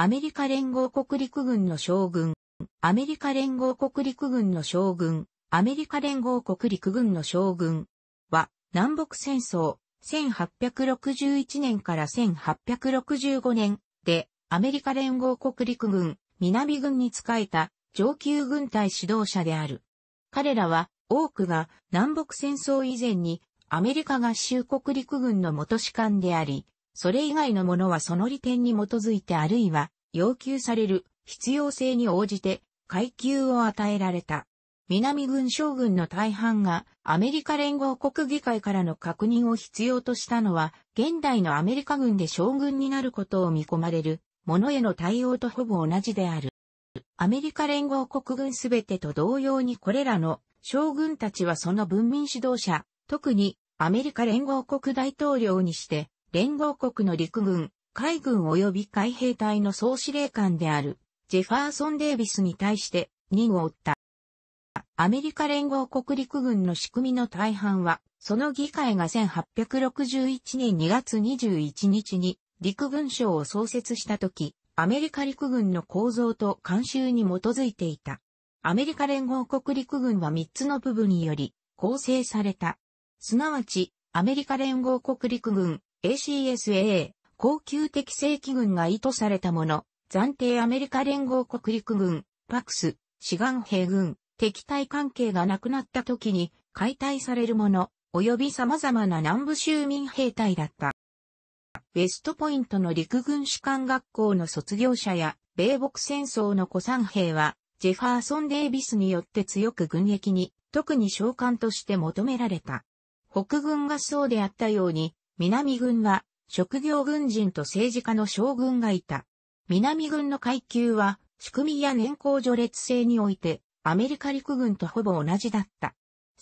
アメリカ連合国陸軍の将軍、アメリカ連合国陸軍の将軍、アメリカ連合国陸軍の将軍は、南北戦争、1861年から1865年で、アメリカ連合国陸軍、南軍に仕えた上級軍隊指導者である。彼らは、多くが南北戦争以前にアメリカ合衆国陸軍の元士官であり、それ以外のものはその利点に基づいてあるいは、要求される必要性に応じて階級を与えられた。南軍将軍の大半がアメリカ連合国議会からの確認を必要としたのは、現代のアメリカ軍で将軍になることを見込まれる、ものへの対応とほぼ同じである。アメリカ連合国軍すべてと同様にこれらの将軍たちはその文民指導者、特にアメリカ連合国大統領にして連合国の陸軍、海軍及び海兵隊の総司令官である、ジェファーソン・デイビスに対して、任を負った。アメリカ連合国陸軍の仕組みの大半は、その議会が1861年2月21日に陸軍省を創設したとき、アメリカ陸軍の構造と慣習に基づいていた。アメリカ連合国陸軍は3つの部分により構成された。すなわち、アメリカ連合国陸軍、ACSA、高級的正規軍が意図されたもの、暫定アメリカ連合国陸軍、パクス、志願兵軍、敵対関係がなくなった時に解体されるもの、及び様々な南部州民兵隊だった。ウェストポイントの陸軍士官学校の卒業者や、米北戦争の古参兵は、ジェファーソン・デイビスによって強く軍役に、特に召喚として求められた。北軍がそうであったように、南軍は、職業軍人と政治家の将軍がいた。南軍の階級は、仕組みや年功序列制において、アメリカ陸軍とほぼ同じだった。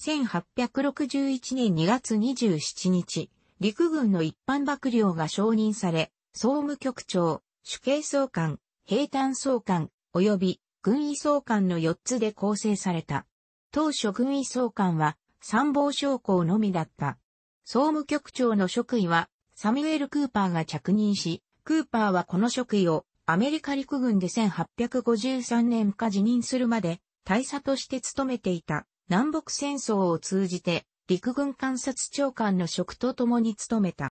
1861年2月27日、陸軍の一般幕僚が承認され、総務局長、主計総監、兵坦総監、及び軍医総監の4つで構成された。当初軍医総監は参謀将校のみだった。総務局長の職位は、サミュエル・クーパーが着任し、クーパーはこの職位をアメリカ陸軍で1853年か辞任するまで大佐として務めていた南北戦争を通じて陸軍監察長官の職と共に務めた。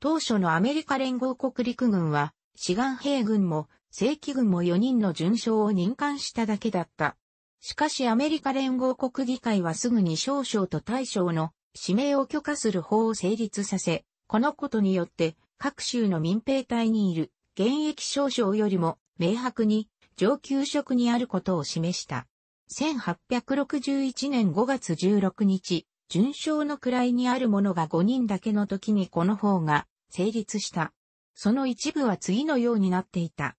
当初のアメリカ連合国陸軍は志願兵軍も正規軍も4人の順将を任官しただけだった。しかしアメリカ連合国議会はすぐに少将と大将の指名を許可する法を成立させ、このことによって各州の民兵隊にいる現役少将よりも明白に上級職にあることを示した。1861年5月16日、順将の位にある者が5人だけの時にこの法が成立した。その一部は次のようになっていた。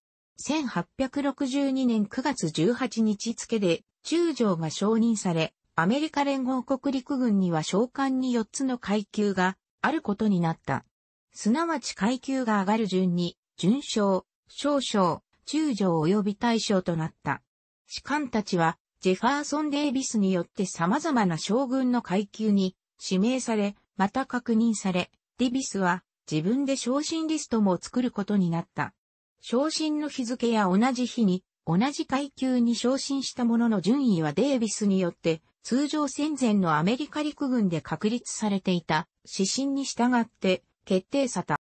1862年9月18日付で中将が承認され、アメリカ連合国陸軍には将官に4つの階級があることになった。すなわち階級が上がる順に、順将、少将、中将及び大将となった。士官たちは、ジェファーソン・デイビスによって様々な将軍の階級に指名され、また確認され、デイビスは自分で昇進リストも作ることになった。昇進の日付や同じ日に、同じ階級に昇進した者の順位はデイビスによって通常戦前のアメリカ陸軍で確立されていた指針に従って決定さた。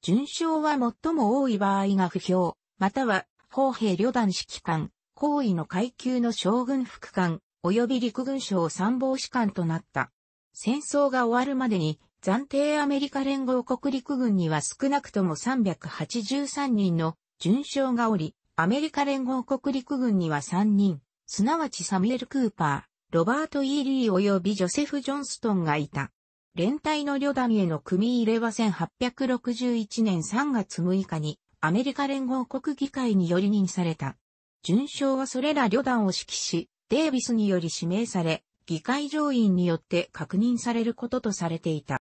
順将は最も多い場合が不評、または砲兵旅団指揮官、行為の階級の将軍副官、及び陸軍省参謀士官となった。戦争が終わるまでに暫定アメリカ連合国陸軍には少なくとも383人の順将がおり、アメリカ連合国陸軍には3人、すなわちサミュエル・クーパー、ロバート・イーリー及びジョセフ・ジョンストンがいた。連隊の旅団への組入れは1861年3月6日にアメリカ連合国議会により任された。順将はそれら旅団を指揮し、デービスにより指名され、議会上院によって確認されることとされていた。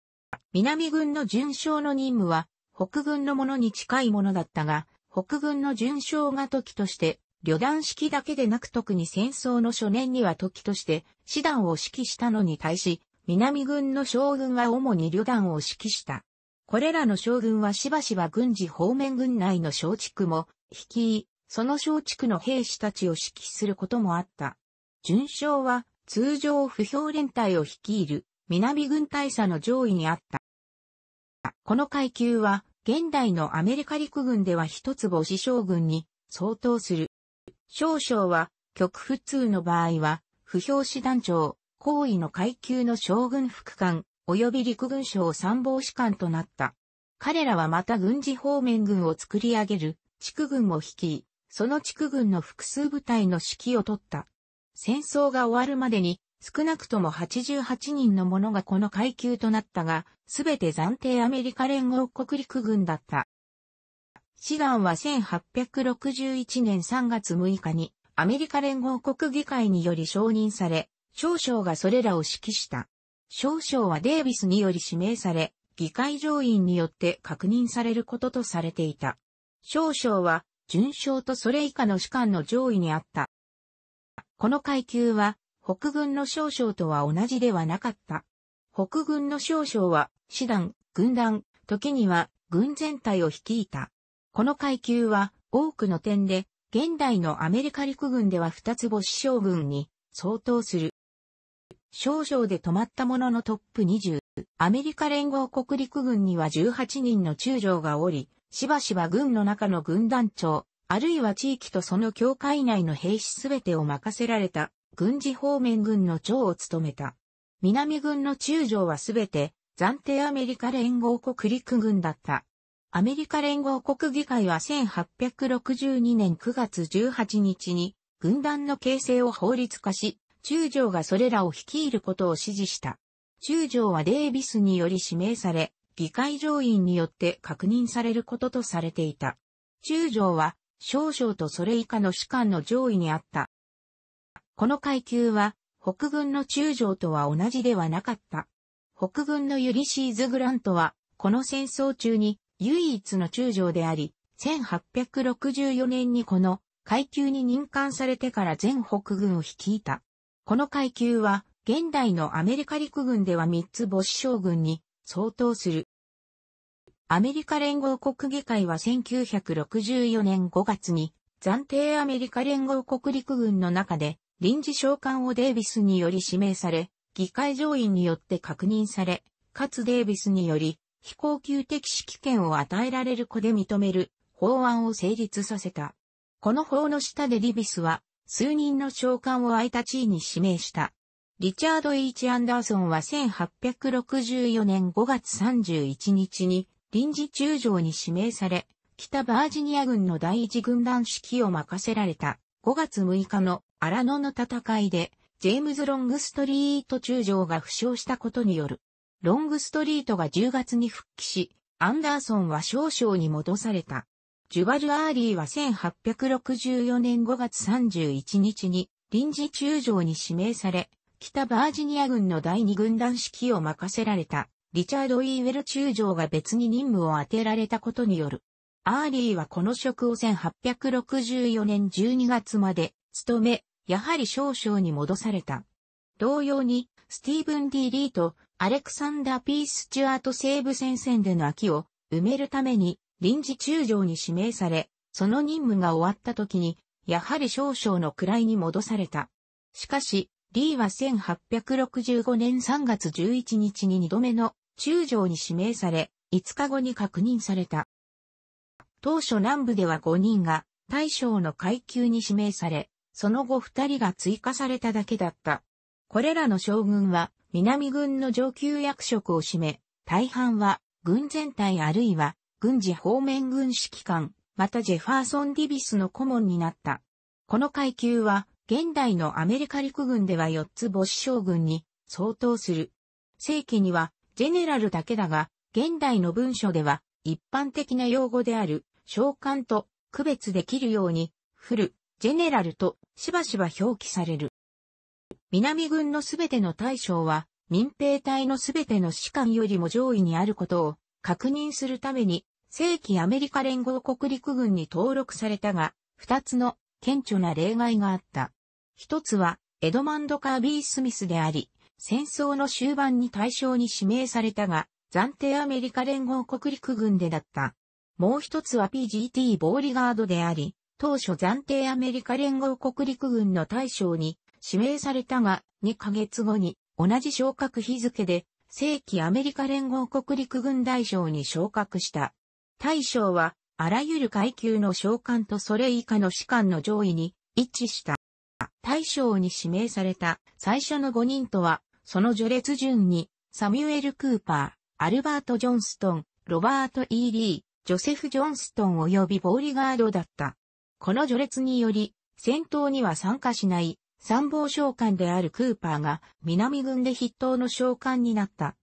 南軍の順将の任務は北軍のものに近いものだったが、北軍の順将が時として旅団式だけでなく特に戦争の初年には時として師団を指揮したのに対し、南軍の将軍は主に旅団を指揮した。これらの将軍はしばしば軍事方面軍内の小地区も、率い、その小地区の兵士たちを指揮することもあった。順将は通常不評連隊を率いる南軍大佐の上位にあった。この階級は現代のアメリカ陸軍では一つ星将軍に相当する。少々は、極普通の場合は、不評師団長、高位の階級の将軍副官、及び陸軍省参謀士官となった。彼らはまた軍事方面軍を作り上げる、地区軍を率い、その地区軍の複数部隊の指揮を取った。戦争が終わるまでに、少なくとも88人の者がこの階級となったが、すべて暫定アメリカ連合国陸軍だった。シ団は1861年3月6日にアメリカ連合国議会により承認され、少将がそれらを指揮した。少将はデービスにより指名され、議会上院によって確認されることとされていた。少将は、順将とそれ以下の士官の上位にあった。この階級は、北軍の少将とは同じではなかった。北軍の少将は、師団、軍団、時には、軍全体を率いた。この階級は多くの点で現代のアメリカ陸軍では二つ星将軍に相当する。少々で止まったもののトップ20、アメリカ連合国陸軍には18人の中将がおり、しばしば軍の中の軍団長、あるいは地域とその境界内の兵士すべてを任せられた、軍事方面軍の長を務めた。南軍の中将はすべて、暫定アメリカ連合国陸軍だった。アメリカ連合国議会は1862年9月18日に軍団の形成を法律化し、中将がそれらを率いることを指示した。中将はデービスにより指名され、議会上院によって確認されることとされていた。中将は少将とそれ以下の士官の上位にあった。この階級は北軍の中将とは同じではなかった。北軍のユリシーズ・グラントはこの戦争中に唯一の中将であり、1864年にこの階級に任官されてから全北軍を率いた。この階級は、現代のアメリカ陸軍では三つ星将軍に相当する。アメリカ連合国議会は1964年5月に暫定アメリカ連合国陸軍の中で臨時召喚をデイビスにより指名され、議会上院によって確認され、かつデイビスにより非公級的指揮権を与えられる子で認める法案を成立させた。この法の下でリビスは数人の召喚を空いた地位に指名した。リチャード・イーチ・アンダーソンは1864年5月31日に臨時中将に指名され、北バージニア軍の第一軍団指揮を任せられた5月6日のアラノの戦いでジェームズ・ロングストリート中将が負傷したことによるロングストリートが10月に復帰し、アンダーソンは少々に戻された。ジュバル・アーリーは1864年5月31日に臨時中将に指名され、北バージニア軍の第二軍団指揮を任せられた、リチャード・イーウェル中将が別に任務を当てられたことによる。アーリーはこの職を1864年12月まで務め、やはり少々に戻された。同様に、スティーブン・ディ・リーとアレクサンダー・ピー・スチュアート西部戦線での秋を埋めるために臨時中将に指名され、その任務が終わった時に、やはり少々の位に戻された。しかし、リーは1865年3月11日に2度目の中将に指名され、5日後に確認された。当初南部では5人が大将の階級に指名され、その後2人が追加されただけだった。これらの将軍は南軍の上級役職を占め、大半は軍全体あるいは軍事方面軍指揮官、またジェファーソン・ディビスの顧問になった。この階級は現代のアメリカ陸軍では4つ母子将軍に相当する。正規にはジェネラルだけだが、現代の文書では一般的な用語である召喚と区別できるように、フル、ジェネラルとしばしば表記される。南軍のすべての大将は、民兵隊のすべての士官よりも上位にあることを確認するために、正規アメリカ連合国陸軍に登録されたが、二つの顕著な例外があった。一つは、エドマンド・カービー・スミスであり、戦争の終盤に対象に指名されたが、暫定アメリカ連合国陸軍でだった。もう一つは PGT ボーリガードであり、当初暫定アメリカ連合国陸軍の大将に指名されたが、2ヶ月後に同じ昇格日付で、正規アメリカ連合国陸軍大将に昇格した。大将は、あらゆる階級の将官とそれ以下の士官の上位に一致した。大将に指名された最初の5人とは、その序列順に、サミュエル・クーパー、アルバート・ジョンストン、ロバート・イーリー、ジョセフ・ジョンストン及びボーリガードだった。この序列により、戦闘には参加しない参謀召喚であるクーパーが南軍で筆頭の召喚になった。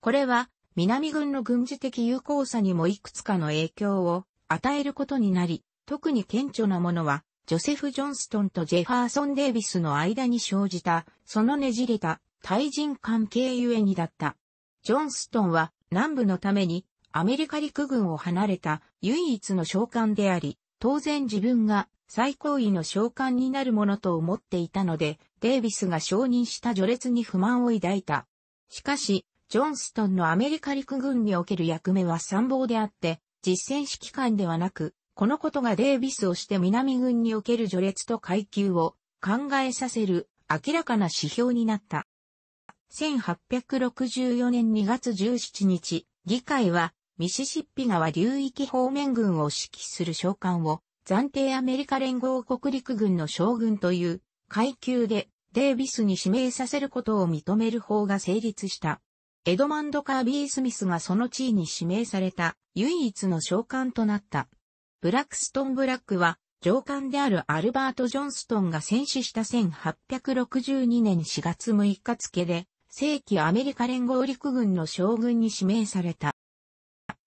これは南軍の軍事的有効さにもいくつかの影響を与えることになり、特に顕著なものはジョセフ・ジョンストンとジェファーソン・デイビスの間に生じた、そのねじれた対人関係ゆえにだった。ジョンストンは南部のためにアメリカ陸軍を離れた唯一の召喚であり、当然自分が最高位の召喚になるものと思っていたので、デイビスが承認した序列に不満を抱いた。しかし、ジョンストンのアメリカ陸軍における役目は参謀であって、実践指揮官ではなく、このことがデイビスをして南軍における序列と階級を考えさせる明らかな指標になった。1864年2月17日、議会はミシシッピ川流域方面軍を指揮する召喚を暫定アメリカ連合国陸軍の将軍という階級でデイビスに指名させることを認める法が成立した。エドマンド・カービー・スミスがその地位に指名された唯一の将官となった。ブラックストン・ブラックは上官であるアルバート・ジョンストンが戦死した1862年4月6日付で正規アメリカ連合陸軍の将軍に指名された。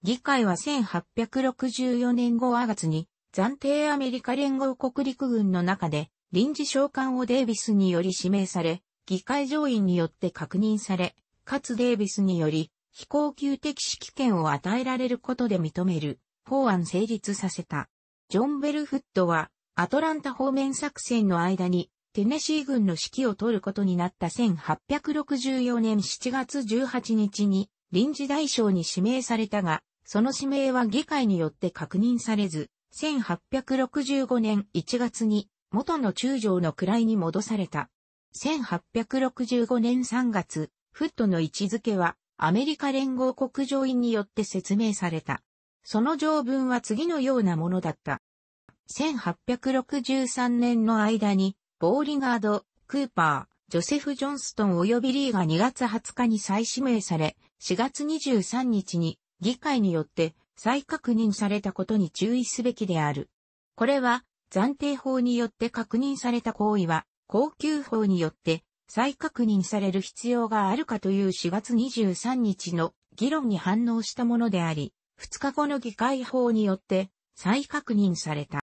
議会は1864年5月に暫定アメリカ連合国陸軍の中で臨時召喚をデイビスにより指名され、議会上院によって確認され、かつデイビスにより飛行級的指揮権を与えられることで認める法案成立させた。ジョン・ベルフットはアトランタ方面作戦の間にテネシー軍の指揮を取ることになった1864年7月18日に臨時大将に指名されたが、その指名は議会によって確認されず、1865年1月に元の中将の位に戻された。1865年3月、フットの位置づけはアメリカ連合国上院によって説明された。その条文は次のようなものだった。1863年の間に、ボーリガード、クーパー、ジョセフ・ジョンストン及びリーが2月20日に再指名され、4月23日に議会によって再確認されたことに注意すべきである。これは、暫定法によって確認された行為は、高級法によって再確認される必要があるかという4月23日の議論に反応したものであり、2日後の議会法によって再確認された。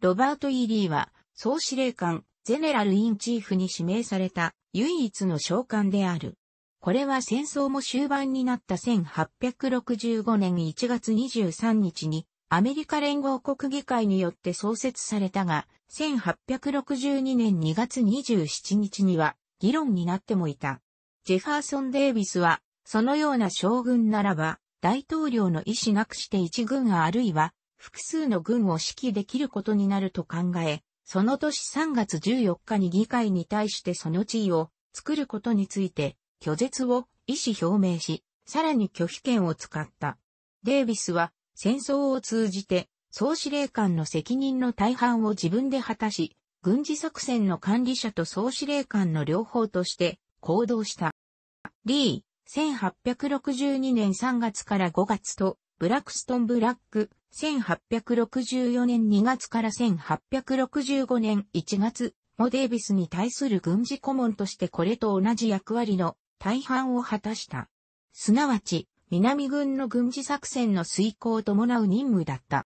ロバート・イーリーは、総司令官、ゼネラル・イン・チーフに指名された唯一の召喚である。これは戦争も終盤になった1865年1月23日にアメリカ連合国議会によって創設されたが、1862年2月27日には議論になってもいた。ジェファーソン・デイビスは、そのような将軍ならば、大統領の意思なくして一軍あるいは複数の軍を指揮できることになると考え、その年3月14日に議会に対してその地位を作ることについて拒絶を意思表明し、さらに拒否権を使った。デービスは戦争を通じて総司令官の責任の大半を自分で果たし、軍事作戦の管理者と総司令官の両方として行動した。リー、1862年3月から5月と、ブラックストン・ブラック、1864年2月から1865年1月もデービスに対する軍事顧問としてこれと同じ役割の大半を果たした。すなわち、南軍の軍事作戦の遂行を伴う任務だった。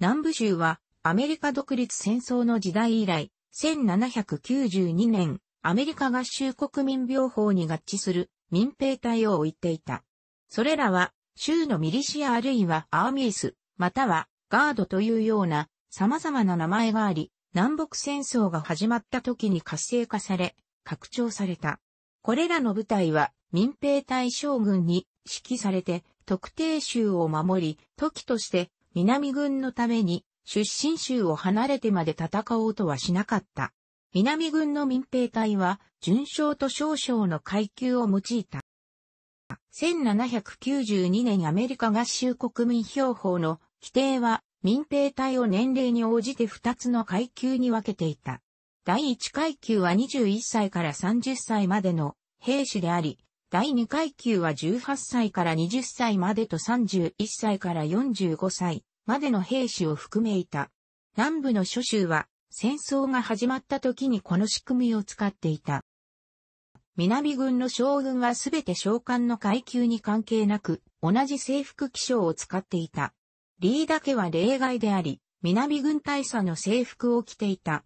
南部州は、アメリカ独立戦争の時代以来、1792年、アメリカ合衆国民病法に合致する民兵隊を置いていた。それらは、州のミリシアあるいはアーミース、またはガードというような様々な名前があり、南北戦争が始まった時に活性化され、拡張された。これらの部隊は民兵隊将軍に指揮されて特定州を守り、時として南軍のために出身州を離れてまで戦おうとはしなかった。南軍の民兵隊は、順将と少将の階級を用いた。1792年アメリカ合衆国民標法の規定は、民兵隊を年齢に応じて2つの階級に分けていた。第1階級は21歳から30歳までの兵士であり、第2階級は18歳から20歳までと31歳から45歳までの兵士を含めいた。南部の諸州は戦争が始まった時にこの仕組みを使っていた。南軍の将軍はすべて将官の階級に関係なく、同じ制服気象を使っていた。リーだけは例外であり、南軍大佐の制服を着ていた。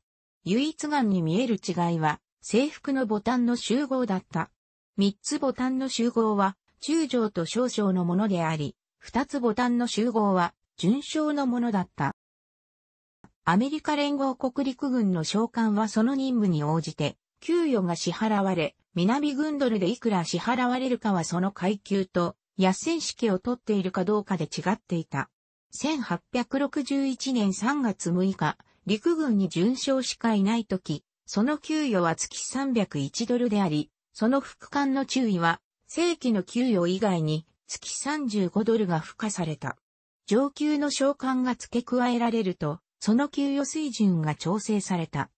唯一眼に見える違いは、制服のボタンの集合だった。三つボタンの集合は、中将と少将のものであり、二つボタンの集合は、順将のものだった。アメリカ連合国陸軍の将官はその任務に応じて、給与が支払われ、南軍ドルでいくら支払われるかはその階級と、野戦式を取っているかどうかで違っていた。1861年3月6日、陸軍に巡将しかいないとき、その給与は月301ドルであり、その副官の注意は、正規の給与以外に月35ドルが付加された。上級の召喚が付け加えられると、その給与水準が調整された。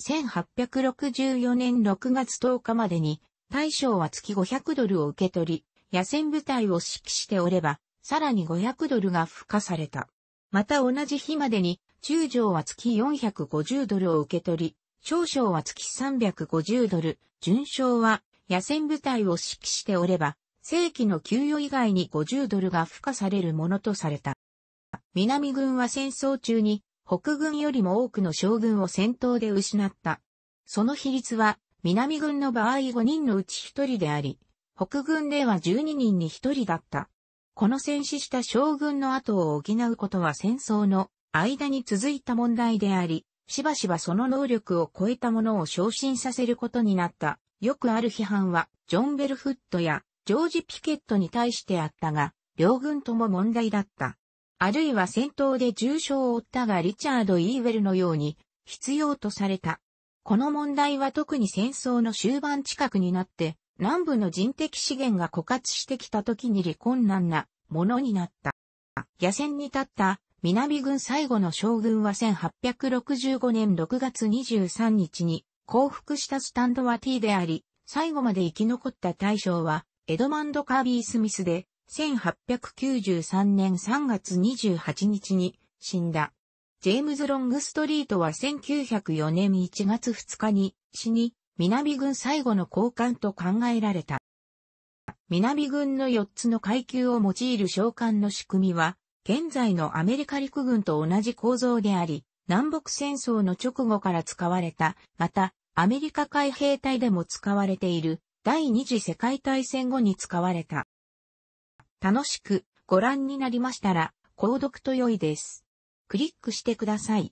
1864年6月10日までに、大将は月500ドルを受け取り、野戦部隊を指揮しておれば、さらに500ドルが付加された。また同じ日までに、中将は月450ドルを受け取り、少将は月350ドル、準将は野戦部隊を指揮しておれば、正規の給与以外に50ドルが付加されるものとされた。南軍は戦争中に北軍よりも多くの将軍を戦闘で失った。その比率は南軍の場合5人のうち1人であり、北軍では12人に1人だった。この戦死した将軍の後を補うことは戦争の間に続いた問題であり、しばしばその能力を超えたものを昇進させることになった。よくある批判は、ジョン・ベルフットやジョージ・ピケットに対してあったが、両軍とも問題だった。あるいは戦闘で重傷を負ったがリチャード・イーウェルのように必要とされた。この問題は特に戦争の終盤近くになって、南部の人的資源が枯渇してきた時に離困難なものになった。野戦に立った南軍最後の将軍は1865年6月23日に降伏したスタンドは T であり、最後まで生き残った大将はエドマンド・カービー・スミスで、1893年3月28日に死んだ。ジェームズ・ロングストリートは1904年1月2日に死に、南軍最後の交換と考えられた。南軍の4つの階級を用いる召喚の仕組みは、現在のアメリカ陸軍と同じ構造であり、南北戦争の直後から使われた、また、アメリカ海兵隊でも使われている、第二次世界大戦後に使われた。楽しくご覧になりましたら、購読と良いです。クリックしてください。